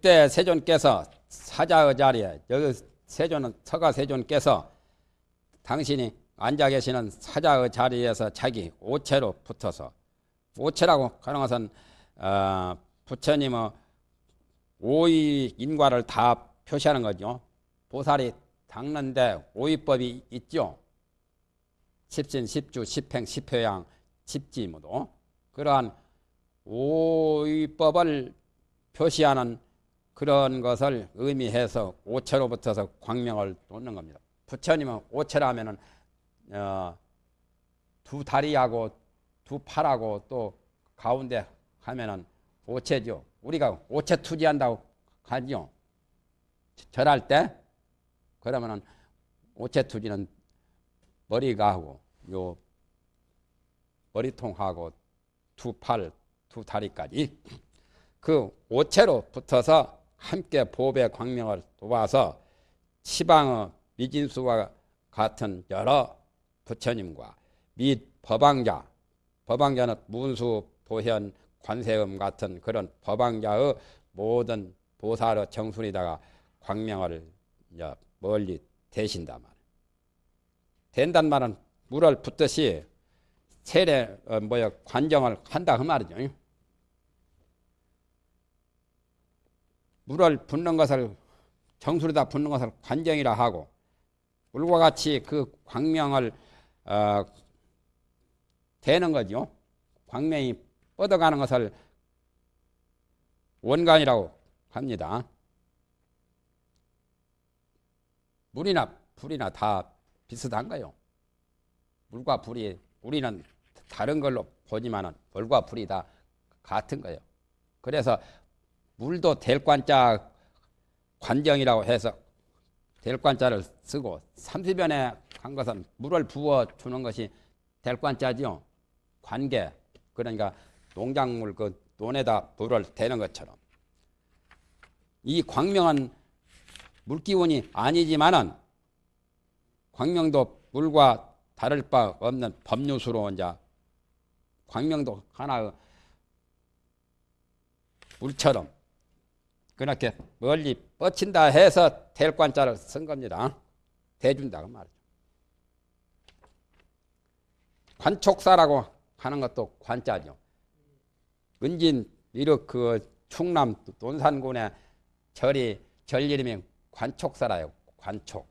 그때 세존께서 사자의 그 자리에 여기 세존은 서가 세존께서 당신이 앉아 계시는 사자의 그 자리에서 자기 오체로 붙어서 오체라고 하는 것은 어, 부처님의 오의 인과를 다 표시하는 거죠. 보살이 닦는데 오의법이 있죠. 십진, 십주, 십행, 십효양, 십지무도 그러한 오의법을 표시하는 그런 것을 의미해서 오체로 부터서 광명을 놓는 겁니다. 부처님은 오체라 면은 어, 두 다리하고 두 팔하고 또 가운데 하면은 오체죠. 우리가 오체 투지한다고 하지 절할 때 그러면은 오체 투지는 머리가 하고 요 머리통하고 두 팔, 두 다리까지 그 오체로 붙어서 함께 보배 광명을 도와서 시방의 미진수와 같은 여러 부처님과 및 법왕자, 법왕자는 문수, 보현 관세음 같은 그런 법왕자의 모든 보살의 정순이다가 광명을 멀리 대신다 말. 된단 말은 물을 붓듯이 세례 어, 뭐야 관정을 한다 그 말이죠. 물을 붓는 것을 정수리다 붓는 것을 관정이라 하고 물과 같이 그 광명을 어, 되는 거죠. 광명이 뻗어가는 것을 원관이라고 합니다. 물이나 불이나 다 비슷한 거요. 물과 불이 우리는 다른 걸로 보지만은 물과 불이 다 같은 거예요. 그래서 물도 될관자 관정이라고 해서 될관자를 쓰고 삼수변에 한 것은 물을 부어주는 것이 될관자지요 관계. 그러니까 농작물 그 논에다 불을 대는 것처럼. 이 광명은 물기운이 아니지만은 광명도 물과 다를 바 없는 법률수로운 자. 광명도 하나 의 물처럼 그렇게 멀리 뻗친다 해서 텔관자를 쓴 겁니다. 대준다 그 말이죠. 관촉사라고 하는 것도 관자죠. 은진 이렇그 충남 논산군의 절이 절 이름이 관촉사라요. 관촉.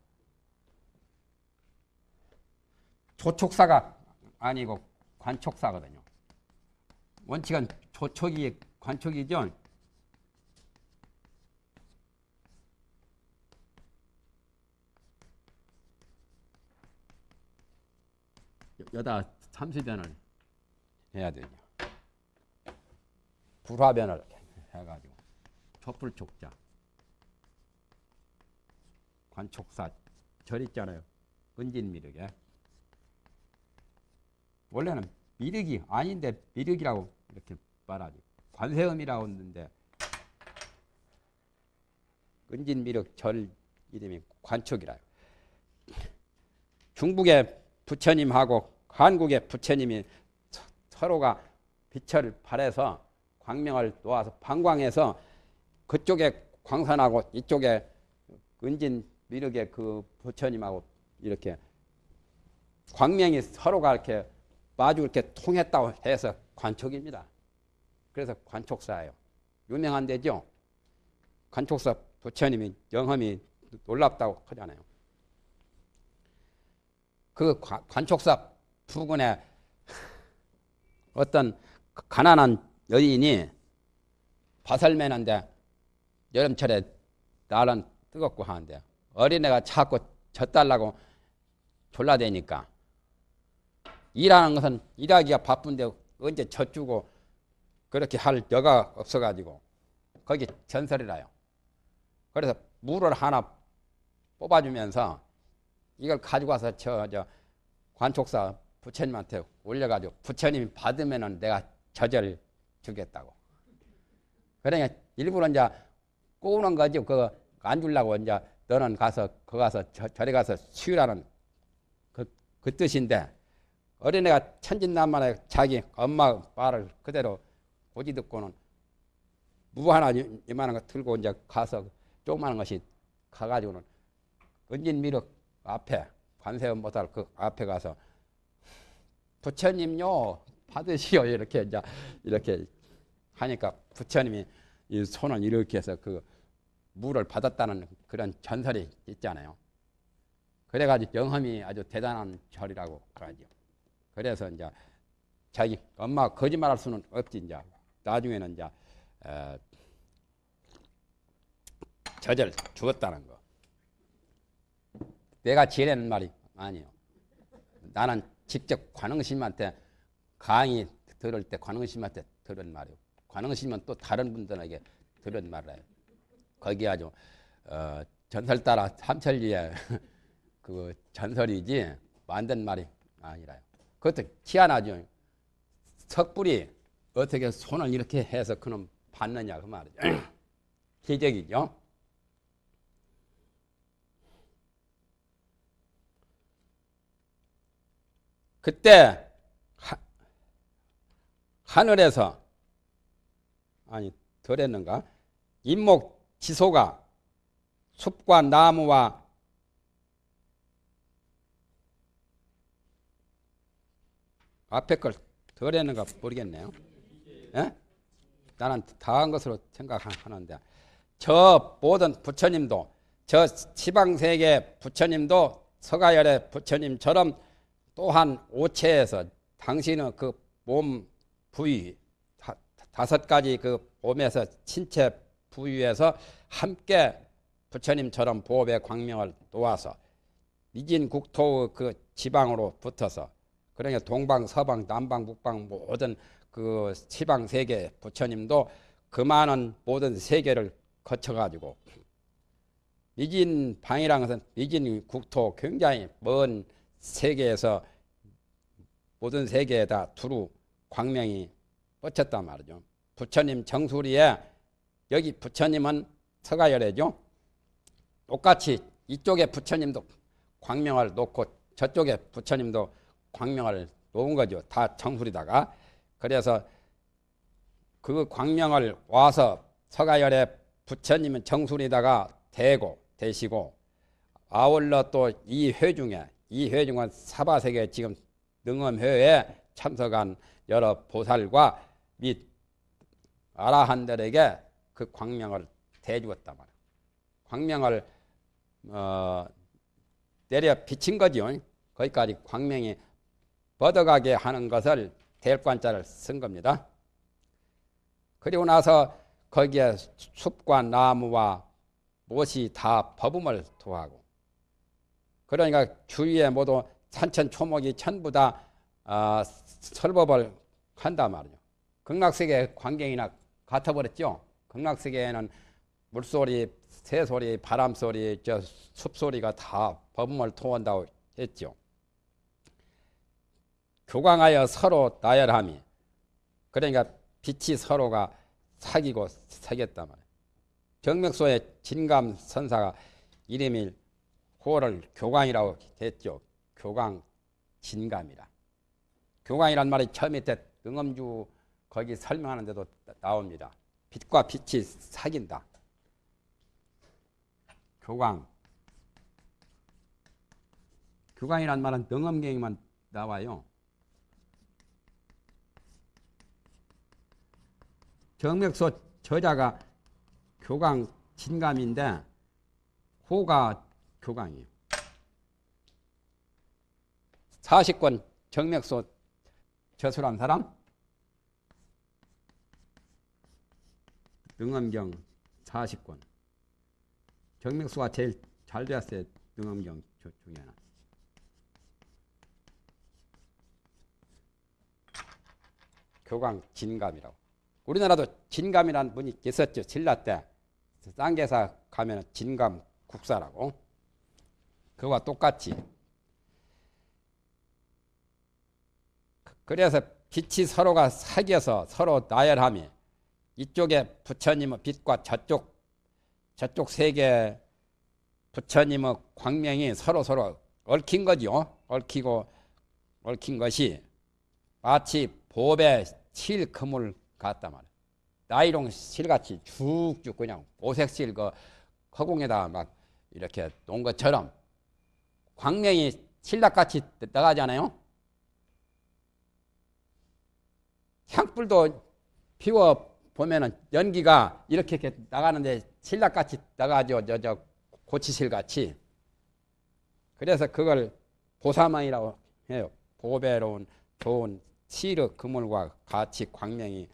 조촉사가 아니고 관촉사거든요. 원칙은 조촉이 관촉이죠. 여다 참수변을 해야 되냐. 불화변을 해가지고 촛불촉자 관촉사 절 있잖아요. 은진미륵에 원래는 미륵이 아닌데 미륵이라고 이렇게 말하지. 관세음이라고 했는데 은진미륵 절 이름이 관촉이라요. 중국의 부처님하고 한국의 부처님이 서로가 빛을 발해서 광명을 놓아서 방광해서 그쪽에 광산하고 이쪽에 은진 미륵의 그 부처님하고 이렇게 광명이 서로가 이렇게 마주 이렇게 통했다고 해서 관촉입니다. 그래서 관촉사예요. 유명한 데죠. 관촉사 부처님이 영험이 놀랍다고 하잖아요. 그 관촉사 부근에 어떤 가난한 여인이 바살매는데 여름철에 날은 뜨겁고 하는데 어린애가 자꾸 젖달라고 졸라대니까 일하는 것은 일하기가 바쁜데 언제 젖주고 그렇게 할 여가 없어가지고 거기 전설이라요. 그래서 물을 하나 뽑아주면서 이걸 가지고 와서 저, 저 관촉사 부처님한테 올려가지고 부처님이 받으면은 내가 저절 주겠다고. 그러니까 일부러 이제 꼬우는 거지. 그거 안 주려고 이제 너는 가서, 거 가서 저, 절에 가서 치우라는 그, 그 뜻인데 어린애가 천진난만에 자기 엄마 말을 그대로 고지 듣고는 무한한 이만한 거 들고 이제 가서 조그마한 것이 가가지고는 은진 미륵 앞에 관세음 보살 그 앞에 가서 부처님요 받으시오 이렇게 이제 이렇게 하니까 부처님이 이 손을 이렇게 해서 그 물을 받았다는 그런 전설이 있잖아요. 그래가지고 영험이 아주 대단한 절이라고 그러죠. 그래서 이제 자기 엄마 거짓말할 수는 없지 이제 나중에는 이제 저절 죽었다는 거. 내가 지혜라는 말이 아니에요. 나는 직접 관흥신한테 강의 들을 때관흥신한테 들은 말이에요. 관흥신은또 다른 분들에게 들은 말이에요. 거기 아주 어, 전설 따라 삼천리의 그 전설이지 만든 말이 아니라요. 그것도 희한하죠. 석불이 어떻게 손을 이렇게 해서 그놈 받느냐 그 말이죠. 기적이죠. 그때 하, 하늘에서 아니 덜했는가 인목 지소가 숲과 나무와 앞에 걸 덜했는가 모르겠네요. 예? 나는 다한 것으로 생각하는데 저 모든 부처님도 저 지방세계 부처님도 서가열의 부처님처럼 또한 오체에서 당신은 그 몸 부위 다, 다섯 가지 그 몸에서 신체 부위에서 함께 부처님처럼 보업의 광명을 놓아서 미진 국토의 그 지방으로 붙어서 그러니까 동방 서방 남방 북방 모든 그 지방 세계 부처님도 그 많은 모든 세계를 거쳐가지고 미진 방이라는 것은 미진 국토 굉장히 먼 세계에서 모든 세계에다 두루 광명이 뻗쳤단 말이죠. 부처님 정수리에 여기 부처님은 서가열애죠. 똑같이 이쪽에 부처님도 광명을 놓고 저쪽에 부처님도 광명을 놓은 거죠. 다 정수리다가. 그래서 그 광명을 와서 서가열에 부처님은 정수리다가 대고 대시고 아울러 또 이 회중에 이회중은 사바세계 지금 능엄회에 참석한 여러 보살과 및 아라한들에게 그 광명을 대주었다 말이야. 광명을 어, 내려 비친 거지요. 거기까지 광명이 뻗어가게 하는 것을 대일관자를 쓴 겁니다. 그리고 나서 거기에 숲과 나무와 못이 다 법음을 토하고 그러니까 주위에 모두 산천 초목이 전부 다 아, 설법을 한단 말이죠. 극락세계 광경이나 같아버렸죠. 극락세계에는 물소리, 새소리, 바람소리, 저 숲소리가 다 법음을 토한다고 했죠. 교광하여 서로 나열함이 그러니까 빛이 서로가 사귀고 사겼단 말이에요. 정맥소의 진감선사가 이름이 호를 교광이라고 했죠. 교광 진감이라. 교광이란 말이 처음에 때엄주 거기 설명하는데도 나옵니다. 빛과 빛이 사귄다. 교광. 교광이란 말은 능엄경에만 나와요. 정맥소 저자가 교광 진감인데 호가 교광이에요. 40권 정맥소 저술한 사람 능암경 40권 정맥수가 제일 잘 되었어요. 능암경 중에는. 교광 진감이라고. 우리나라도 진감이라는 분이 있었죠. 신라 때. 쌍계사 가면 진감 국사라고. 그와 똑같이 그, 그래서 빛이 서로가 사귀어서 서로 나열함이 이쪽에 부처님의 빛과 저쪽 저쪽 세계 부처님의 광명이 서로 서로 얽힌 거죠. 얽히고 얽힌 것이 마치 보배 실 그물 같단 말이에요 나이롱 실같이 쭉쭉 그냥 오색 실그 허공에다 막 이렇게 놓은 것처럼 광명이 신라같이 떠가잖아요 향불도 피워 보면은 연기가 이렇게 이렇게 나가는데 신라같이 나가죠. 저, 저 고치실 같이. 그래서 그걸 보사망이라고 해요. 보배로운 좋은 시르 그물과 같이 광명이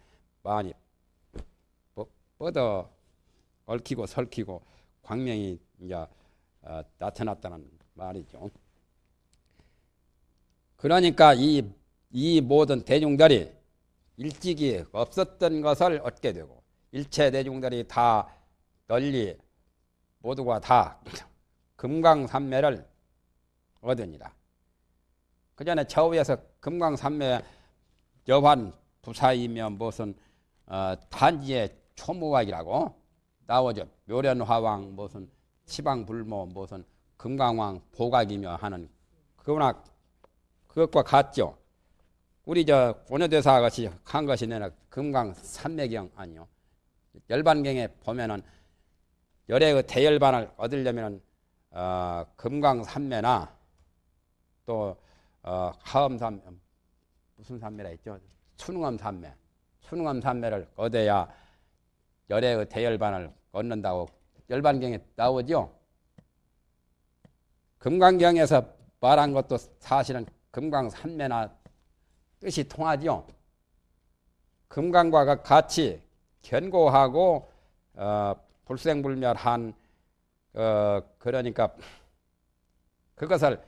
많이 뻗어 얽히고 설키고 광명이 이제 어, 나타났다는 말이죠. 그러니까 이, 이 모든 대중들이 일찍이 없었던 것을 얻게 되고 일체 대중들이 다 널리 모두가 다 금강산매를 얻으니라. 그 전에 처우에서 금강산매 여반 부사이면 무슨 어, 단지의 초무학이라고 나오죠. 묘련화왕 무슨 치방불모 무슨 금강왕 보각이며 하는 그거나 그것과 같죠. 우리 저 고려대사 가 같이 한 것이 내는 금강 삼매경 아니요. 열반경에 보면은 열의 그 대열반을 얻으려면은 어, 금강 삼매나 또 어, 하엄 삼 무슨 삼매라 있죠? 춘흥암 삼매. 춘흥암 삼매를 얻어야 열의 그 대열반을 얻는다고 열반경에 나오죠. 금강경에서 말한 것도 사실은 금강 산매나 뜻이 통하죠. 금강과 같이 견고하고 어, 불생불멸한 어, 그러니까 그것을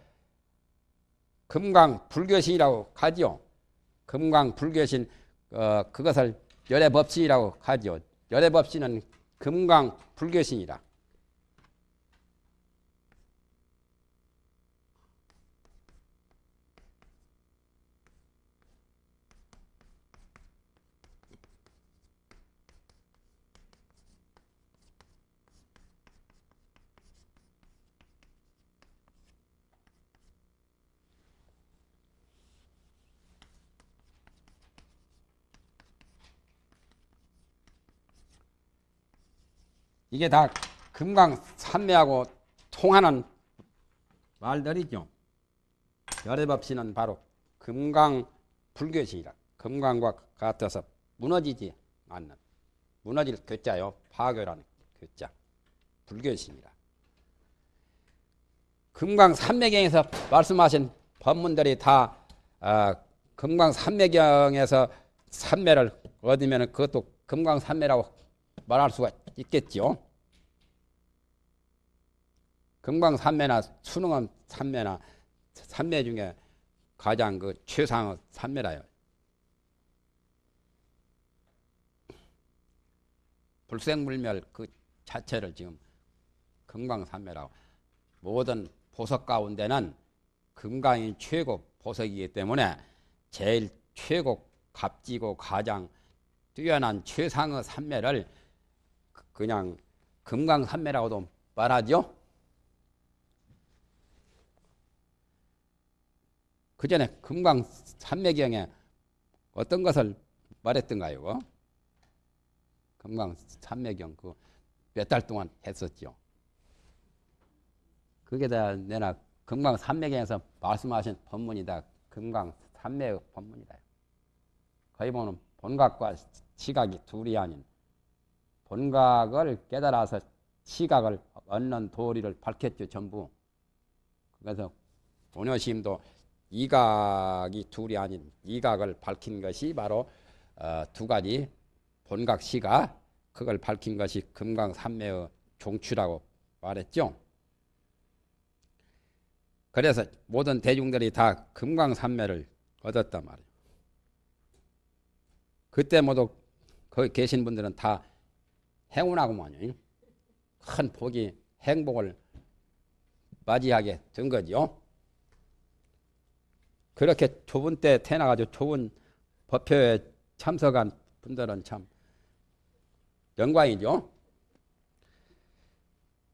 금강 불교신이라고 하지요. 금강 불교신 어, 그것을 열애법신이라고 하지요. 열애법신은 금강 불교신이라. 이게 다 금강 산매하고 통하는 말들이죠. 열애법신은 바로 금강 불교신이라 금강과 같아서 무너지지 않는 무너질 교자요. 파괴라는 교자. 불교신입니다 금강 산매경에서 말씀하신 법문들이 다 어, 금강 산매경에서 산매를 얻으면 그것도 금강 산매라고 말할 수가 있겠죠 금강 산매나 수능암 산매나 산매 중에 가장 그 최상의 산매라요. 불생불멸 그 자체를 지금 금강산매라고 모든 보석 가운데는 금강이 최고 보석이기 때문에 제일 최고 값지고 가장 뛰어난 최상의 산매를 그냥 금강산매라고도 말하죠. 그 전에 금강산매경에 어떤 것을 말했던가요? 금강산매경 그 몇 달 동안 했었죠. 그게 다 내나 금강산매경에서 말씀하신 법문이다. 금강산매 법문이다. 거의 보면 본각과 시각이 둘이 아닌 본각을 깨달아서 시각을 얻는 도리를 밝혔죠, 전부. 그래서 본여심도 이각이 둘이 아닌 이각을 밝힌 것이 바로 어, 두 가지 본각 시가 그걸 밝힌 것이 금강삼매의 종추라고 말했죠. 그래서 모든 대중들이 다 금강삼매를 얻었단 말이에요. 그때 모두 거기 계신 분들은 다 행운하고만요. 큰 복이 행복을 맞이하게 된거지 그렇게 좁은 때 태어나가지고 좁은 법회에 참석한 분들은 참 영광이죠.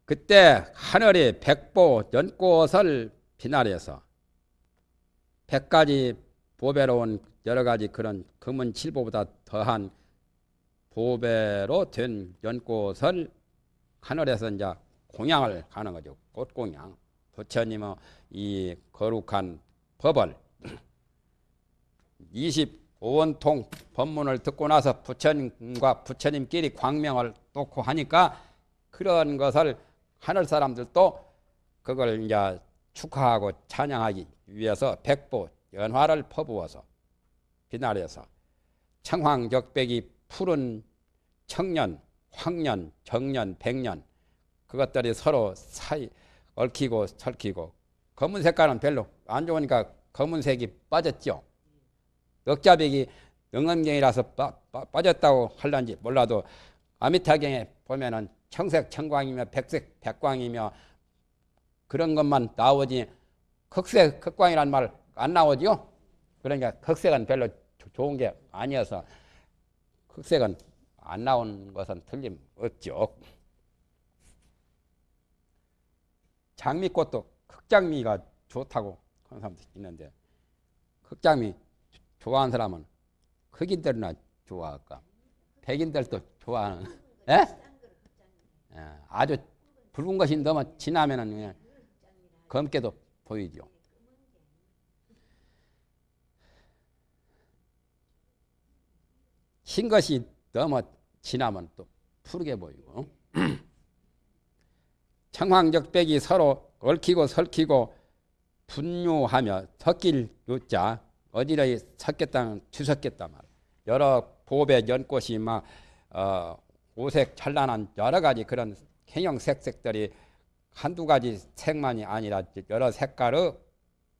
그때 하늘이 백보 연꽃을 비나려서 백가지 보배로운 여러 가지 그런 금은 칠보보다 더한 보배로 된 연꽃을 하늘에서 이제 공양을 가는 거죠. 꽃공양. 부처님의 이 거룩한 법을 25원통 법문을 듣고 나서 부처님과 부처님끼리 광명을 놓고 하니까 그런 것을 하늘 사람들도 그걸 이제 축하하고 찬양하기 위해서 백보 연화를 퍼부어서 비나려서 청황적백이 푸른 청년, 황년, 정년, 백년 그것들이 서로 사이 얽히고 설키고 검은 색깔은 별로 안 좋으니까 검은색이 빠졌죠. 넉자백이 능엄경이라서 빠, 빠 졌다고 할란지 몰라도 아미타경에 보면은 청색 청광이며 백색 백광이며 그런 것만 나오지 극색 극광이란 말 안 나오지요. 그러니까 극색은 별로 좋은 게 아니어서 흑색은 안 나온 것은 틀림없죠. 장미꽃도 흑장미가 좋다고 하는 사람도 있는데 흑장미 좋아하는 사람은 흑인들이나 좋아할까 백인들도 좋아하는 예? 예 아주 붉은 것이 너무 진하면 뭐 그냥 검게도 보이죠. 흰 것이 너무 지나면 또 푸르게 보이고 청황적백이 서로 얽히고 설키고 분뇨하며 섞일 요자 어디에 섞였다는 뒤섞였단 말 여러 보배 연꽃이 막 어, 오색 찬란한 여러 가지 그런 형형색색들이 한두 가지 색만이 아니라 여러 색깔의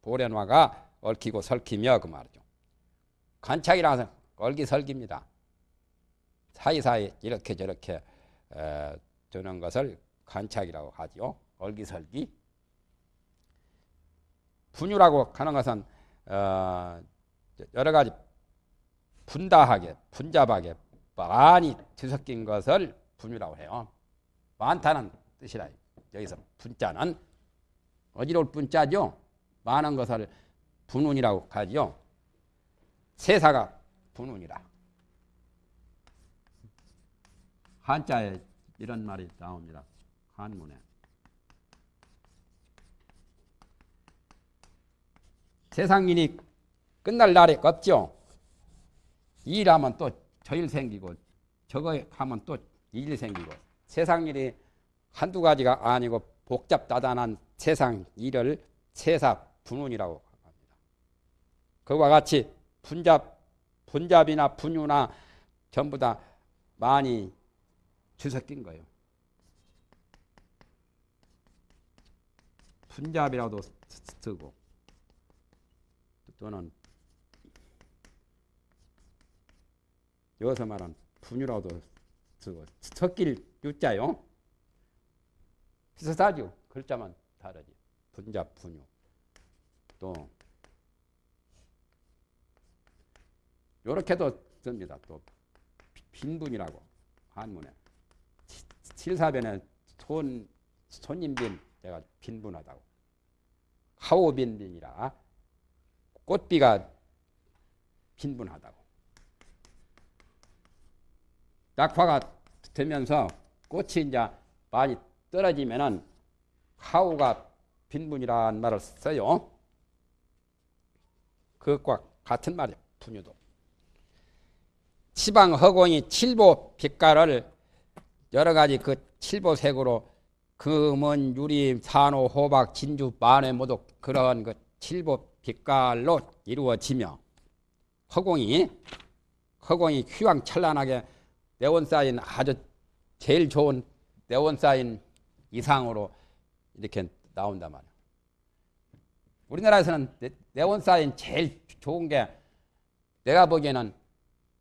보련화가 얽히고 설키며 그 말이죠. 관찰이라서 얽기설깁니다. 사이사이 이렇게 저렇게 에, 두는 것을 관착이라고 하지요. 얼기설기. 분유라고 하는 것은 어, 여러 가지 분다하게 분잡하게 많이 뒤섞인 것을 분유라고 해요. 많다는 뜻이라 여기서 분자는 어지러울 분자죠. 많은 것을 분운이라고 하지요. 세사가 분운이라. 한자에 이런 말이 나옵니다. 한문에. 세상일이 끝날 날이 없죠. 일하면 또 저일 생기고 저거 하면 또일 생기고 세상일이 한두 가지가 아니고 복잡다단한 세상 일을 세사 분운이라고 합니다. 그와 같이 분잡 분잡이나 분유나 전부 다 많이 쥐새낀 거예요. 분잡이라도 쓰고 또는 여기서 말한 분유라도 쓰고 섞일 유자요. 비슷하죠. 글자만 다르지. 분자 분유. 또 요렇게도 씁니다. 또 빈분이라고 한문에. 7사변에 손, 손님빈 내가 빈분하다고 하오빈빈이라 꽃비가 빈분하다고 낙화가 되면서 꽃이 이제 많이 떨어지면은 하우가 빈분이라는 말을 써요. 그것과 같은 말이에요. 분유도. 지방 허공이 칠보 빛깔을 여러 가지 그 칠보색으로 금은 유리 산호 호박 진주 만회 모두 그런 그 칠보 빛깔로 이루어지며 허공이 허공이 휘황찬란하게 네온 사인 아주 제일 좋은 네온 사인 이상으로 이렇게 나온단 말이에요. 우리나라에서는 네, 네온 사인 제일 좋은 게 내가 보기에는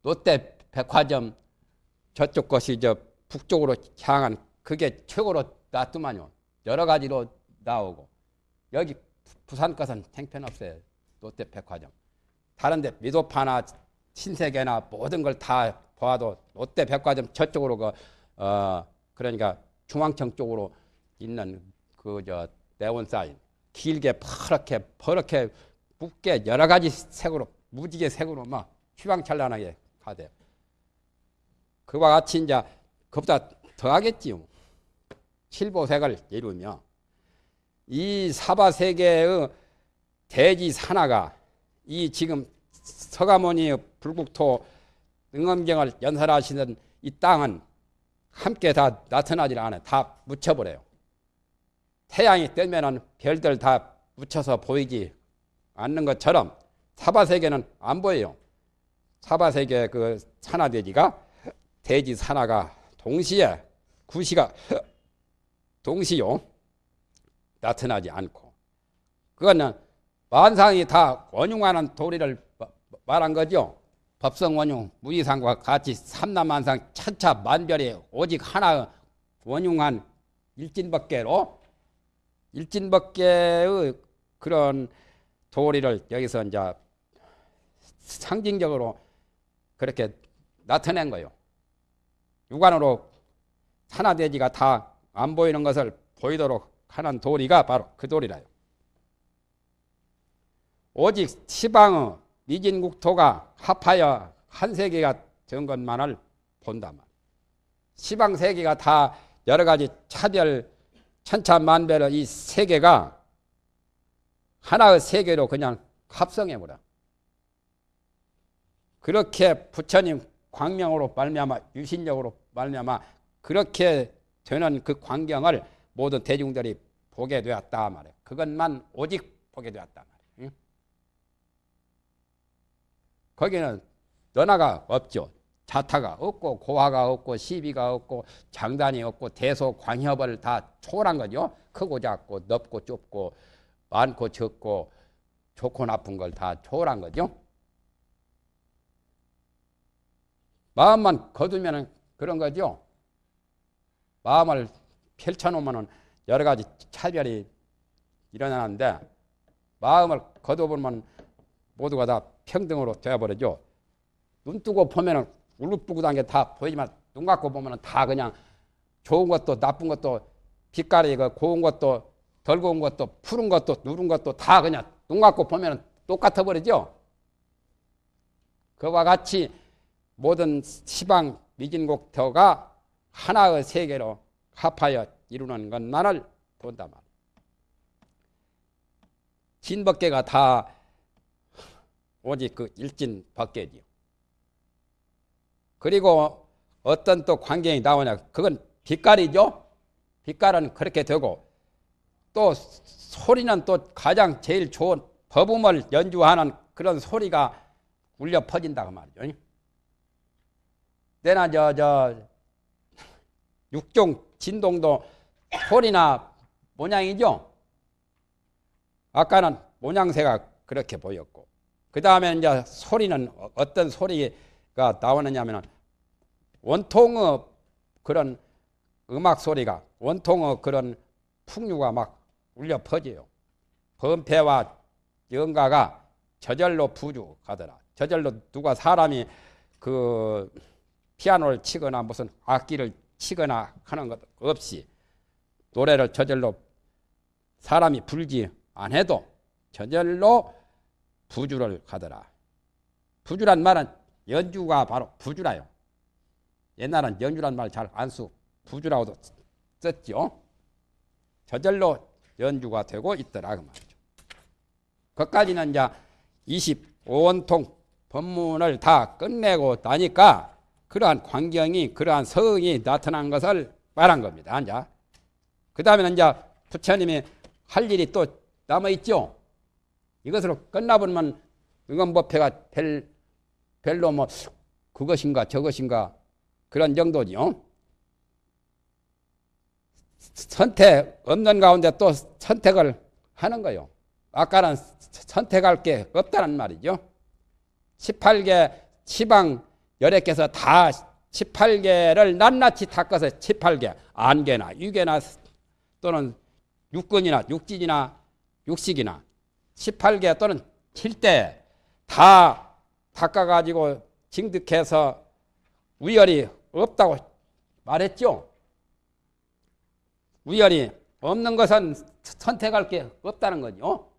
롯데 백화점 저쪽 것이 저 북쪽으로 향한 그게 최고로 나더만요. 여러 가지로 나오고 여기 부산 것은 행편없어요. 롯데백화점. 다른데 미도파나 신세계나 모든 걸 다봐도 롯데백화점 저쪽으로 그 어 그러니까 중앙청 쪽으로 있는 그저 네온 사인 길게 퍼렇게 퍼렇게 붓게 여러 가지 색으로 무지개 색으로 막 휘황찬란하게 가대. 그와 같이 이제 그보다 더하겠지요. 칠보색을 이루며 이 사바세계의 대지 산하가 이 지금 서가모니의 불국토 응엄경을 연설하시는 이 땅은 함께 다 나타나질 않아요. 다 묻혀버려요. 태양이 뜨면은 별들 다 묻혀서 보이지 않는 것처럼 사바세계는 안 보여요. 사바세계 그 산하대지가 대지 산하가 동시에 구시가 동시요 나타나지 않고 그거는 만상이 다 원흉하는 도리를 말한 거죠. 법성 원흉 무이상과 같이 삼남만상 차차 만별이 오직 하나 의 원흉한 일진법계로 일진법계의 그런 도리를 여기서 이제 상징적으로 그렇게 나타낸 거예요. 육안으로 하나 돼지가 다 안 보이는 것을 보이도록 하는 도리가 바로 그 도리라요. 오직 시방의 미진 국토가 합하여 한 세계가 된 것만을 본다만 시방 세계가 다 여러 가지 차별 천차만별의 이 세계가 하나의 세계로 그냥 합성해버려. 그렇게 부처님 광명으로 말미암아 유신력으로 말냐마 그렇게 되는 그 광경을 모든 대중들이 보게 되었다 말이에요. 그것만 오직 보게 되었다 말이에요. 거기는 너나가 없죠. 자타가 없고 고화가 없고 시비가 없고 장단이 없고 대소 광협을 다 초월한 거죠. 크고 작고 넓고 좁고 많고 적고 좋고 나쁜 걸 다 초월한 거죠. 마음만 거두면 그런 거죠. 마음을 펼쳐놓으면 여러 가지 차별이 일어나는데 마음을 걷어보면 모두가 다 평등으로 되어버리죠. 눈 뜨고 보면은 울룩부구단 게다 보이지만 눈 감고 보면다 그냥 좋은 것도 나쁜 것도 빛깔이 그 고운 것도 덜 고운 것도 푸른 것도 누른 것도 다 그냥 눈 감고 보면 똑같아 버리죠. 그와 같이 모든 시방 미진국터가 하나의 세계로 합하여 이루는 것만을 본다 말. 진법계가 다 오직 그 일진 법계지요. 그리고 어떤 또 광경이 나오냐. 그건 빛깔이죠. 빛깔은 그렇게 되고 또 소리는 또 가장 제일 좋은 법음을 연주하는 그런 소리가 울려 퍼진다 그 말이죠. 내나 저, 저, 육종, 진동도 소리나 모양이죠? 아까는 모양새가 그렇게 보였고. 그 다음에 이제 소리는 어, 어떤 소리가 나오느냐면 원통의 그런 음악 소리가 원통의 그런 풍류가 막 울려 퍼져요. 범패와 영가가 저절로 부주가더라. 저절로 누가 사람이 그 피아노를 치거나 무슨 악기를 치거나 하는 것 없이 노래를 저절로 사람이 불지 안 해도 저절로 부주를 가더라. 부주란 말은 연주가 바로 부주라요. 옛날엔 연주란 말 잘 안 쓰고 부주라고도 썼죠. 저절로 연주가 되고 있더라 그 말이죠. 그까지는 이제 25원통 법문을 다 끝내고 나니까 그러한 광경이 그러한 성이 나타난 것을 말한 겁니다. 이제. 그 다음에는 이제 부처님이 할 일이 또 남아있죠. 이것으로 끝나버리면 응원법회가 별, 별로 뭐 그것인가 저것인가 그런 정도죠. 선택 없는 가운데 또 선택을 하는 거요. 아까는 선택할 게 없다는 말이죠. 18개 시방 열애께서 다 18개를 낱낱이 닦아서 18개, 안개나 유개나 또는 육근이나 육진이나 육식이나 18개 또는 7대 다 닦아가지고 징득해서 우열이 없다고 말했죠. 우열이 없는 것은 선택할 게 없다는 거죠.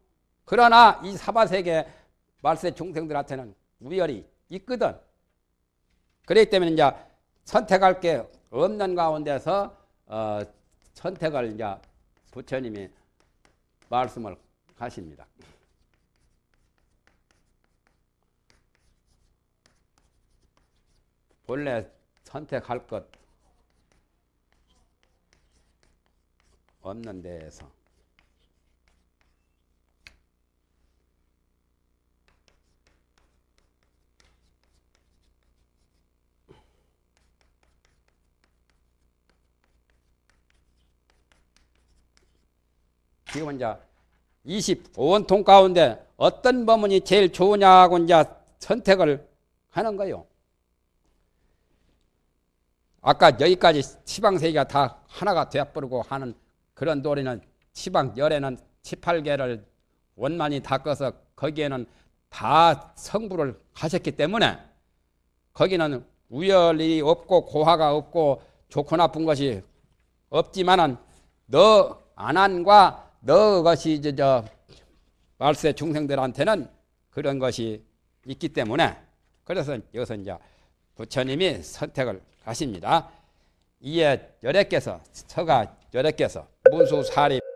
그러나 이 사바세계 말세 중생들한테는 우열이 있거든. 그렇기 때문에 이제 선택할 게 없는 가운데서 어, 선택을 이제 부처님이 말씀을 하십니다. 본래 선택할 것 없는 데에서 지금 이제 25원통 가운데 어떤 법문이 제일 좋으냐고 이제 선택을 하는 거요. 아까 여기까지 시방세계가 다 하나가 되어버리고 하는 그런 도리는 시방 열에는 18개를 원만히 닦아서 거기에는 다 성부를 하셨기 때문에 거기는 우열이 없고 고하가 없고 좋고 나쁜 것이 없지만은 너 안한과 너것이 이제 저 말세 중생들한테는 그런 것이 있기 때문에 그래서 여기서 이제 부처님이 선택을 하십니다. 이에 여래께서 서가 여래께서 문수사립